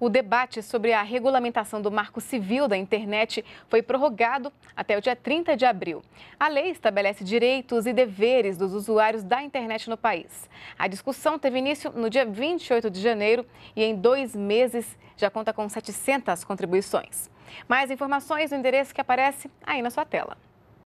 O debate sobre a regulamentação do marco civil da internet foi prorrogado até o dia 30 de abril. A lei estabelece direitos e deveres dos usuários da internet no país. A discussão teve início no dia 28 de janeiro e em dois meses já conta com 700 contribuições. Mais informações no endereço que aparece aí na sua tela.